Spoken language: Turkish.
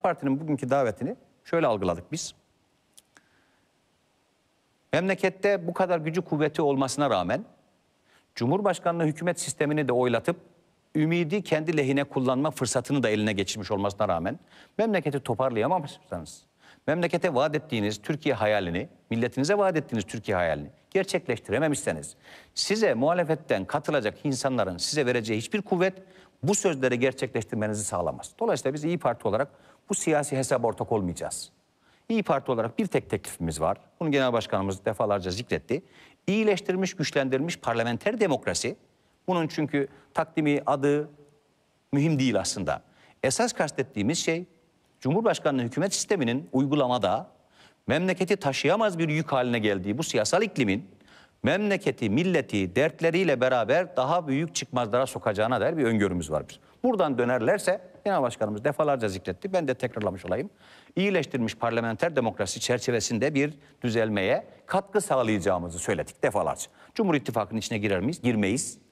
Parti'nin bugünkü davetini şöyle algıladık biz. Memlekette bu kadar gücü kuvveti olmasına rağmen Cumhurbaşkanlığı hükümet sistemini de oylatıp ümidi kendi lehine kullanma fırsatını da eline geçirmiş olmasına rağmen memleketi toparlayamamışsanız, memlekete vaat ettiğiniz Türkiye hayalini, milletinize vaat ettiğiniz Türkiye hayalini gerçekleştirememişseniz, size muhalefetten katılacak insanların size vereceği hiçbir kuvvet bu sözleri gerçekleştirmenizi sağlamaz. Dolayısıyla biz İyi Parti olarak bu siyasi hesap ortak olmayacağız. İyi Parti olarak bir tek teklifimiz var. Bunu Genel Başkanımız defalarca zikretti. İyileştirilmiş, güçlendirilmiş parlamenter demokrasi. Bunun çünkü takdimi, adı mühim değil aslında. Esas kastettiğimiz şey Cumhurbaşkanlığı hükümet sisteminin uygulamada memleketi taşıyamaz bir yük haline geldiği bu siyasal iklimin memleketi, milleti dertleriyle beraber daha büyük çıkmazlara sokacağına dair bir öngörümüz var biz. Buradan dönerlerse Genel Başkanımız defalarca zikretti. Ben de tekrarlamış olayım. İyileştirilmiş parlamenter demokrasi çerçevesinde bir düzelmeye katkı sağlayacağımızı söyledik defalarca. Cumhur İttifakı'nın içine girer miyiz? Girmeyiz.